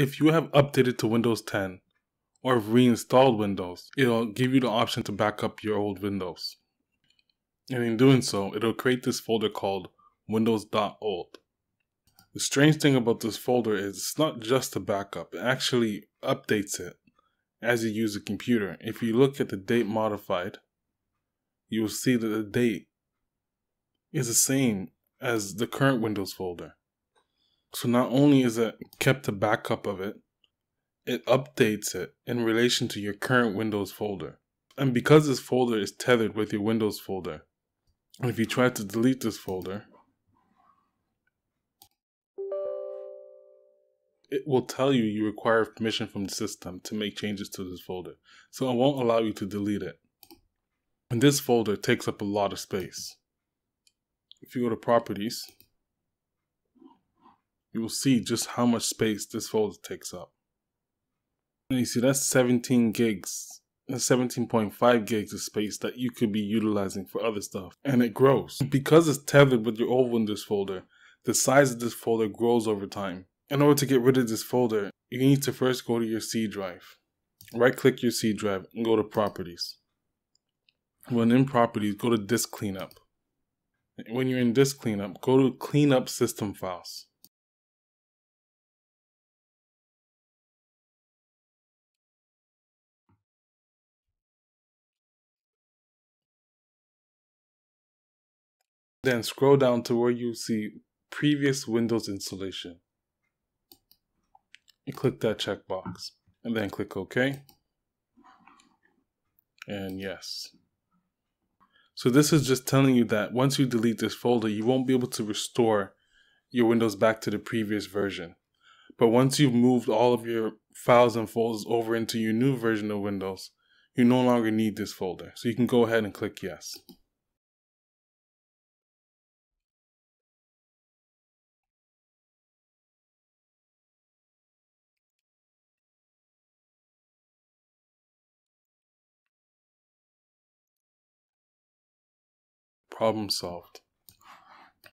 If you have updated to Windows 10 or reinstalled Windows, it'll give you the option to back up your old Windows. And in doing so, it'll create this folder called windows.old. The strange thing about this folder is it's not just a backup, it actually updates it as you use the computer. If you look at the date modified, you will see that the date is the same as the current Windows folder. So not only is it kept a backup of it, it updates it in relation to your current Windows folder. And because this folder is tethered with your Windows folder, if you try to delete this folder, it will tell you you require permission from the system to make changes to this folder. So it won't allow you to delete it. And this folder takes up a lot of space. If you go to properties, you will see just how much space this folder takes up. And you see that's 17 gigs, that's 17.5 gigs of space that you could be utilizing for other stuff. And it grows. Because it's tethered with your old Windows folder, the size of this folder grows over time. In order to get rid of this folder, you need to first go to your C drive. Right click your C drive and go to properties. When in properties, go to disk cleanup. When you're in disk cleanup, go to clean up system files. Then scroll down to where you see previous Windows installation. and click that checkbox and then click OK. And yes. So this is just telling you that once you delete this folder, you won't be able to restore your Windows back to the previous version. But once you've moved all of your files and folders over into your new version of Windows, you no longer need this folder. So you can go ahead and click yes. problem solved.